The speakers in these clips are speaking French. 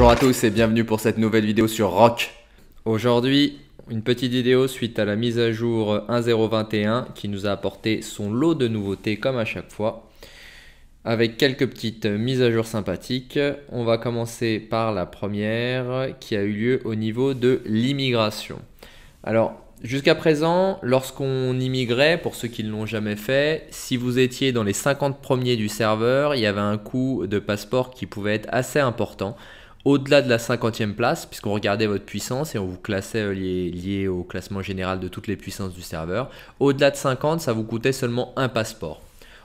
Bonjour à tous et bienvenue pour cette nouvelle vidéo sur Rock. Aujourd'hui, une petite vidéo suite à la mise à jour 1.0.21 qui nous a apporté son lot de nouveautés comme à chaque fois. Avec quelques petites mises à jour sympathiques, on va commencer par la première qui a eu lieu au niveau de l'immigration. Alors, Jusqu'à présent, lorsqu'on immigrait, pour ceux qui ne l'ont jamais fait, si vous étiez dans les 50 premiers du serveur, il y avait un coût de passeport qui pouvait être assez important au-delà de la 50e place, puisqu'on regardait votre puissance et on vous classait euh, lié, au classement général de toutes les puissances du serveur, au-delà de 50, ça vous coûtait seulement un passeport.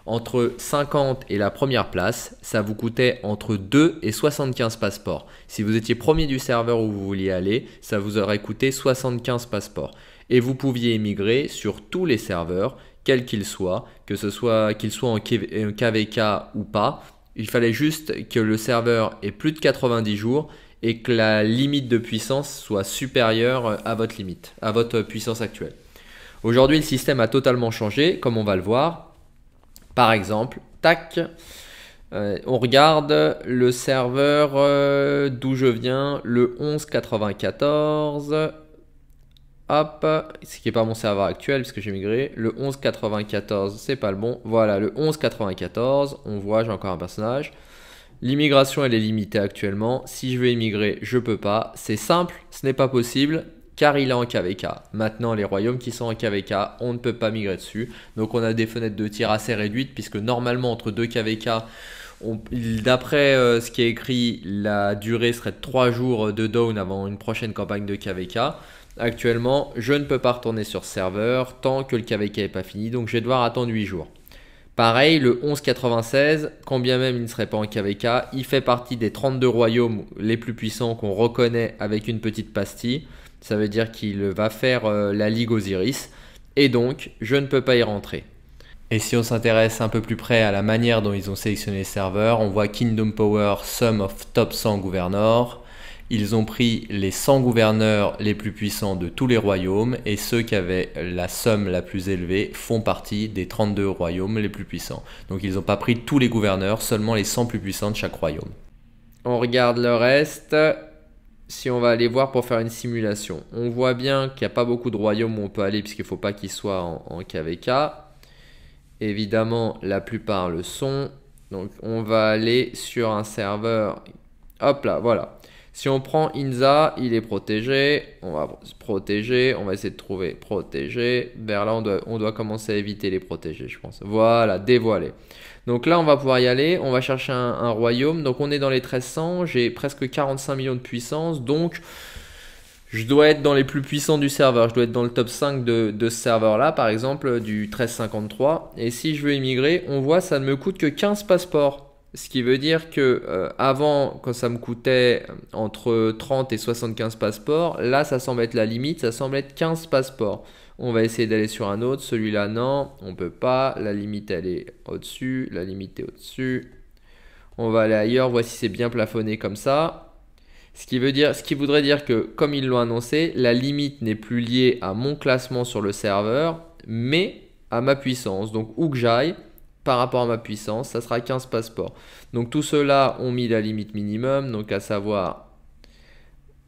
Entre 50 et la première place, ça vous coûtait entre 2 et 75 passeports. Si vous étiez premier du serveur où vous vouliez aller, ça vous aurait coûté 75 passeports. Et vous pouviez émigrer sur tous les serveurs, quels qu'ils soient, que ce soit qu'ils soient en KVK euh, ou pas, il fallait juste que le serveur ait plus de 90 jours et que la limite de puissance soit supérieure à votre limite, à votre puissance actuelle. Aujourd'hui, le système a totalement changé, comme on va le voir. Par exemple, tac, euh, on regarde le serveur euh, d'où je viens, le 1194. Hop, ce qui n'est pas mon serveur actuel puisque j'ai migré. Le 1194, c'est pas le bon. Voilà, le 1194, on voit, j'ai encore un personnage. L'immigration, elle est limitée actuellement. Si je veux immigrer, je peux pas. C'est simple, ce n'est pas possible car il est en KVK. Maintenant, les royaumes qui sont en KVK, on ne peut pas migrer dessus. Donc, on a des fenêtres de tir assez réduites puisque normalement, entre deux KVK, d'après euh, ce qui est écrit, la durée serait de 3 jours de down avant une prochaine campagne de KVK. Actuellement, je ne peux pas retourner sur serveur tant que le KVK n'est pas fini, donc je vais devoir attendre 8 jours. Pareil, le 1196, quand bien même il ne serait pas en KVK, il fait partie des 32 royaumes les plus puissants qu'on reconnaît avec une petite pastille. Ça veut dire qu'il va faire euh, la Ligue Osiris, et donc je ne peux pas y rentrer. Et si on s'intéresse un peu plus près à la manière dont ils ont sélectionné les serveurs, on voit Kingdom Power, Sum of Top 100 Gouverneurs, ils ont pris les 100 gouverneurs les plus puissants de tous les royaumes et ceux qui avaient la somme la plus élevée font partie des 32 royaumes les plus puissants. Donc ils n'ont pas pris tous les gouverneurs, seulement les 100 plus puissants de chaque royaume. On regarde le reste si on va aller voir pour faire une simulation. On voit bien qu'il n'y a pas beaucoup de royaumes où on peut aller puisqu'il ne faut pas qu'ils soient en, en KVK. Évidemment, la plupart le sont. Donc on va aller sur un serveur. Hop là, voilà. Si on prend Inza, il est protégé. On va se protéger. On va essayer de trouver protégé. Vers là, on doit, commencer à éviter les protégés, je pense. Voilà, dévoilé. Donc là, on va pouvoir y aller. On va chercher un, royaume. Donc on est dans les 1300. J'ai presque 45 millions de puissance. Donc je dois être dans les plus puissants du serveur. Je dois être dans le top 5 de, de ce serveur-là, par exemple, du 1353. Et si je veux immigrer, on voit ça ne me coûte que 15 passeports. Ce qui veut dire que euh, avant, quand ça me coûtait entre 30 et 75 passeports, là, ça semble être la limite, ça semble être 15 passeports. On va essayer d'aller sur un autre, celui-là, non, on peut pas. La limite, elle est au-dessus, la limite est au-dessus. On va aller ailleurs, voici, c'est bien plafonné comme ça. Ce qui, veut dire, ce qui voudrait dire que, comme ils l'ont annoncé, la limite n'est plus liée à mon classement sur le serveur, mais à ma puissance. Donc, où que j'aille, par rapport à ma puissance, ça sera 15 passeports. Donc tout cela ont mis la limite minimum, donc à savoir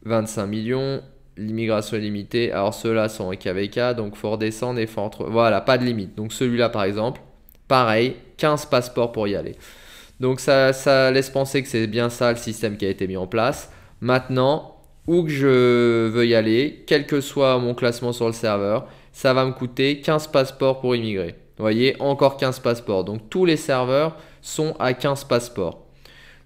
25 millions, l'immigration limitée. Alors ceux-là sont en KVK, donc faut redescendre et faut entre... Voilà, pas de limite. Donc celui-là par exemple, pareil, 15 passeports pour y aller. Donc ça, ça laisse penser que c'est bien ça le système qui a été mis en place. Maintenant, où que je veux y aller, quel que soit mon classement sur le serveur, ça va me coûter 15 passeports pour immigrer. Vous voyez, encore 15 passeports. Donc tous les serveurs sont à 15 passeports.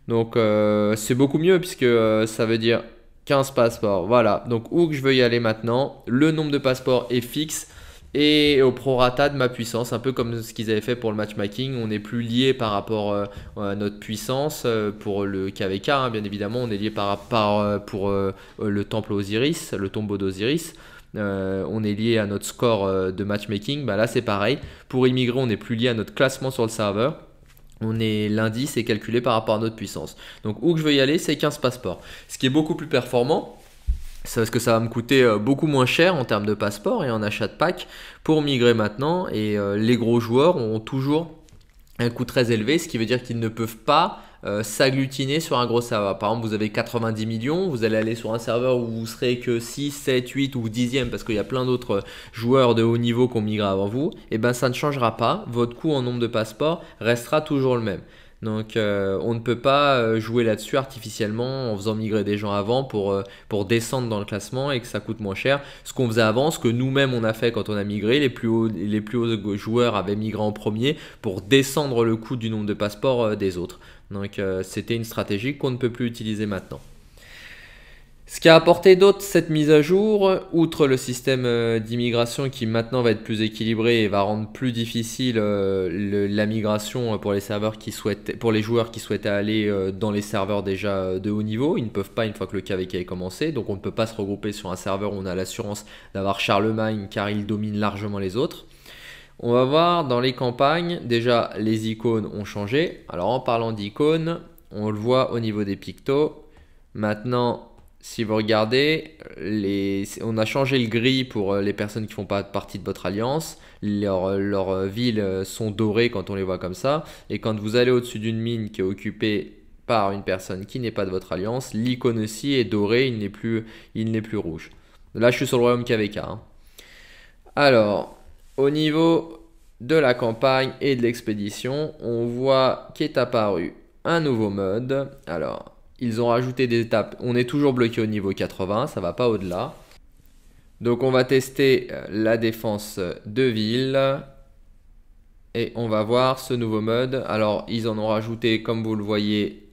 Donc euh, c'est beaucoup mieux puisque euh, ça veut dire 15 passeports. Voilà, donc où que je veux y aller maintenant, le nombre de passeports est fixe et au prorata de ma puissance, un peu comme ce qu'ils avaient fait pour le matchmaking, on n'est plus lié par rapport euh, à notre puissance pour le KVK, hein, bien évidemment, on est lié par rapport pour le temple Osiris, le tombeau d'Osiris, euh, on est lié à notre score euh, de matchmaking, bah, là c'est pareil. Pour immigrer, on n'est plus lié à notre classement sur le serveur. On est l'indice est calculé par rapport à notre puissance. Donc où que je veux y aller, c'est 15 passeports. Ce qui est beaucoup plus performant, c'est parce que ça va me coûter euh, beaucoup moins cher en termes de passeport et en achat de pack pour migrer maintenant. Et les gros joueurs ont toujours un coût très élevé, ce qui veut dire qu'ils ne peuvent pas euh, s'agglutiner sur un gros serveur. Par exemple, vous avez 90 millions, vous allez aller sur un serveur où vous serez que 6, 7, 8 ou 10e parce qu'il y a plein d'autres joueurs de haut niveau qui ont migré avant vous, et eh ben ça ne changera pas, votre coût en nombre de passeports restera toujours le même. Donc euh, on ne peut pas euh, jouer là-dessus artificiellement en faisant migrer des gens avant pour, euh, pour descendre dans le classement et que ça coûte moins cher. Ce qu'on faisait avant, ce que nous-mêmes on a fait quand on a migré, les plus, hauts, les plus hauts joueurs avaient migré en premier pour descendre le coût du nombre de passeports des autres. Donc c'était une stratégie qu'on ne peut plus utiliser maintenant. Ce qui a apporté d'autres cette mise à jour, outre le système euh, d'immigration qui maintenant va être plus équilibré et va rendre plus difficile euh, la migration euh, pour les, serveurs qui souhaitent, pour les joueurs qui souhaitent aller dans les serveurs déjà de haut niveau, ils ne peuvent pas une fois que le KVK est commencé, donc on ne peut pas se regrouper sur un serveur où on a l'assurance d'avoir Charlemagne car il domine largement les autres. On va voir dans les campagnes, déjà les icônes ont changé. Alors en parlant d'icônes, on le voit au niveau des pictos. Maintenant, si vous regardez, on a changé le gris pour euh, les personnes qui font pas partie de votre alliance. Leurs euh, euh, villes sont dorées quand on les voit comme ça. Et quand vous allez au-dessus d'une mine qui est occupée par une personne qui n'est pas de votre alliance, l'icône aussi est dorée, il n'est plus, plus rouge. Là, je suis sur le royaume KVK. Hein. Alors, au niveau de la campagne et de l'expédition, on voit qu'est apparu un nouveau mode. Alors, ils ont rajouté des étapes. On est toujours bloqué au niveau 80, ça va pas au-delà. Donc on va tester euh, la défense de ville. Et on va voir ce nouveau mode. Alors ils en ont rajouté, comme vous le voyez,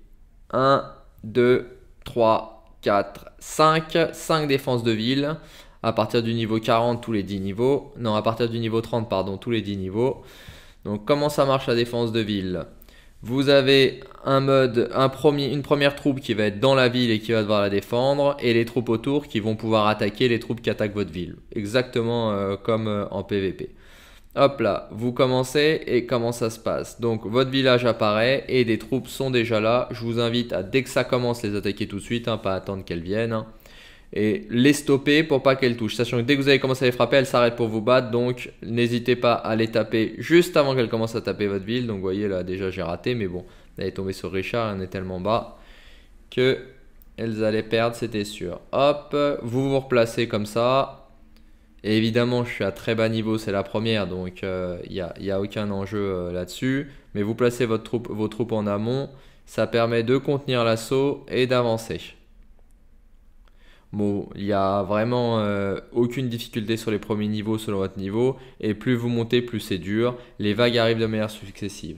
1, 2, 3, 4, 5. 5 défenses de ville. À partir du niveau 40, tous les 10 niveaux. Non, à partir du niveau 30, pardon, tous les 10 niveaux. Donc comment ça marche la défense de ville vous avez un mode, un une première troupe qui va être dans la ville et qui va devoir la défendre, et les troupes autour qui vont pouvoir attaquer les troupes qui attaquent votre ville. Exactement euh, comme euh, en PvP. Hop là, vous commencez et comment ça se passe Donc votre village apparaît et des troupes sont déjà là. Je vous invite à dès que ça commence les attaquer tout de suite, hein, pas attendre qu'elles viennent. Hein et les stopper pour pas qu'elles touchent. Sachant que dès que vous avez commencé à les frapper, elles s'arrêtent pour vous battre, donc n'hésitez pas à les taper juste avant qu'elles commencent à taper votre ville. Donc vous voyez là déjà j'ai raté, mais bon, elle est tombée sur Richard, elle est tellement bas que elles allaient perdre, c'était sûr. Hop, vous vous replacez comme ça. Et évidemment, je suis à très bas niveau, c'est la première, donc il euh, n'y a, y a, aucun enjeu euh, là-dessus. Mais vous placez votre troupe, vos troupes en amont, ça permet de contenir l'assaut et d'avancer. Bon, il n'y a vraiment euh, aucune difficulté sur les premiers niveaux selon votre niveau, et plus vous montez, plus c'est dur. Les vagues arrivent de manière successive.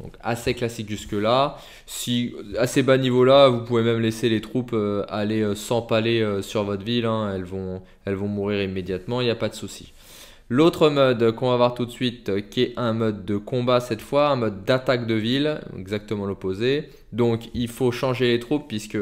Donc assez classique jusque-là. Si à ces bas niveaux-là, vous pouvez même laisser les troupes euh, aller euh, s'empaler sur votre ville. Hein. Elles, vont, elles vont mourir immédiatement, il n'y a pas de souci. L'autre mode qu'on va voir tout de suite, qui est un mode de combat cette fois, un mode d'attaque de ville, exactement l'opposé. Donc il faut changer les troupes puisque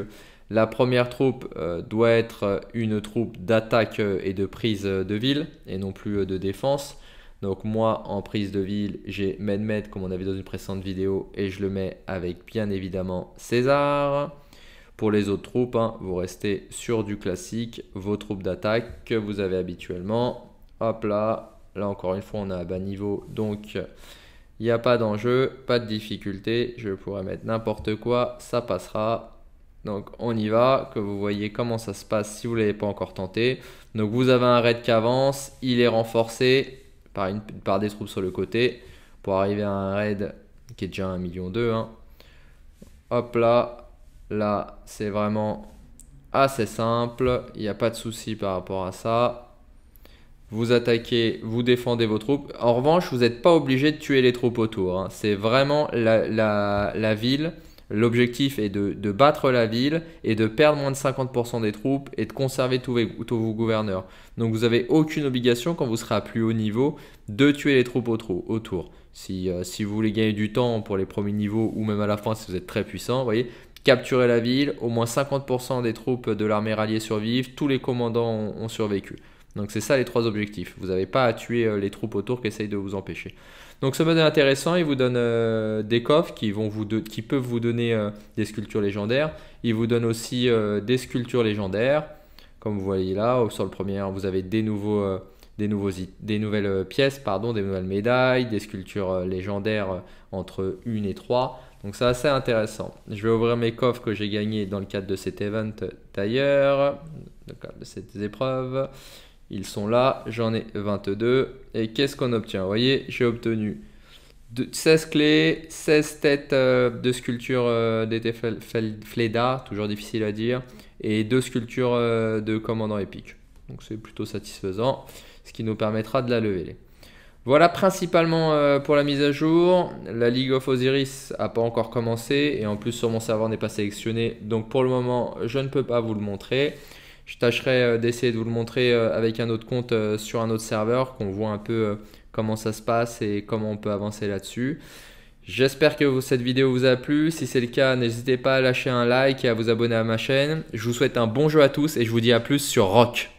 la première troupe euh, doit être euh, une troupe d'attaque euh, et de prise de ville et non plus de défense. Donc moi en prise de ville j'ai Medmed comme on avait dans une précédente vidéo et je le mets avec bien évidemment César. Pour les autres troupes, hein, vous restez sur du classique, vos troupes d'attaque que vous avez habituellement. Hop là, là encore une fois on est à bas niveau donc il n'y a pas d'enjeu, pas de difficulté, je pourrais mettre n'importe quoi, ça passera. Donc on y va, que vous voyez comment ça se passe si vous ne l'avez pas encore tenté. Donc vous avez un raid qui avance, il est renforcé par, des troupes sur le côté pour arriver à un raid qui est déjà 1 million hein. Hop là, là c'est vraiment assez simple, il n'y a pas de souci par rapport à ça. Vous attaquez, vous défendez vos troupes. En revanche, vous n'êtes pas obligé de tuer les troupes autour. Hein. C'est vraiment la ville L'objectif est de, battre la ville et de perdre moins de 50% des troupes et de conserver tous, vos gouverneurs. Donc vous n'avez aucune obligation quand vous serez à plus haut niveau de tuer les troupes autour. Si, euh, si vous voulez gagner du temps pour les premiers niveaux ou même à la fin si vous êtes très puissant, vous voyez, capturer la ville, au moins 50% des troupes de l'armée ralliée survivent, tous les commandants ont survécu. Donc c'est ça les trois objectifs. Vous n'avez pas à tuer euh, les troupes autour qui essayent de vous empêcher. Donc ce mode est intéressant, il vous donne euh, des coffres qui, vont vous qui peuvent vous donner euh, des sculptures légendaires. Il vous donne aussi des sculptures légendaires. Comme vous voyez là, sur le premier, vous avez des, nouveaux, des, nouveaux, des nouvelles pièces, pardon, des nouvelles médailles, des sculptures légendaires entre 1 et 3. Donc c'est assez intéressant. Je vais ouvrir mes coffres que j'ai gagnés dans le cadre de cet event d'ailleurs, dans le cadre de ces épreuves. Ils sont là, j'en ai 22. Et qu'est-ce qu'on obtient Vous voyez, j'ai obtenu 16 clés, 16 têtes de sculpture d'été toujours difficile à dire, et 2 sculptures euh, de commandant épique. Donc c'est plutôt satisfaisant, ce qui nous permettra de la lever. Voilà principalement euh, pour la mise à jour. La League of Osiris n'a pas encore commencé et en plus sur mon serveur n'est pas sélectionné. Donc pour le moment, je ne peux pas vous le montrer. Je tâcherai euh, d'essayer de vous le montrer euh, avec un autre compte euh, sur un autre serveur, qu'on voit un peu comment ça se passe et comment on peut avancer là-dessus. J'espère que cette vidéo vous a plu. Si c'est le cas, n'hésitez pas à lâcher un like et à vous abonner à ma chaîne. Je vous souhaite un bon jeu à tous et je vous dis à plus sur Rock.